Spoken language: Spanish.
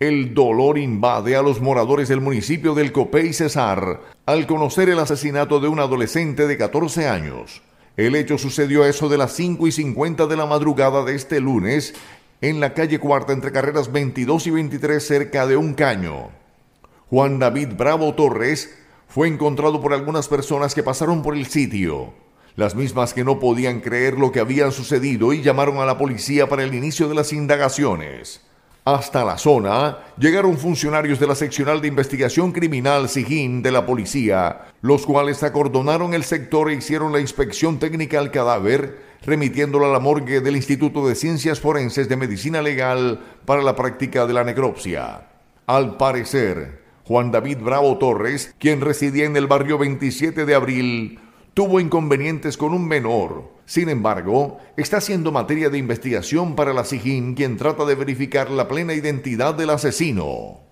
El dolor invade a los moradores del municipio del Copé y Cesar al conocer el asesinato de un adolescente de 14 años. El hecho sucedió a eso de las 5 y 50 de la madrugada de este lunes en la calle Cuarta entre carreras 22 y 23 cerca de un caño. Juan David Bravo Torres fue encontrado por algunas personas que pasaron por el sitio, las mismas que no podían creer lo que había sucedido y llamaron a la policía para el inicio de las indagaciones. Hasta la zona llegaron funcionarios de la seccional de investigación criminal Sigín de la policía, los cuales acordonaron el sector e hicieron la inspección técnica al cadáver, remitiéndolo a la morgue del Instituto de Ciencias Forenses de Medicina Legal para la práctica de la necropsia. Al parecer, Juan David Bravo Torres, quien residía en el barrio 27 de abril, tuvo inconvenientes con un menor. Sin embargo, está siendo materia de investigación para la SIGIN, quien trata de verificar la plena identidad del asesino.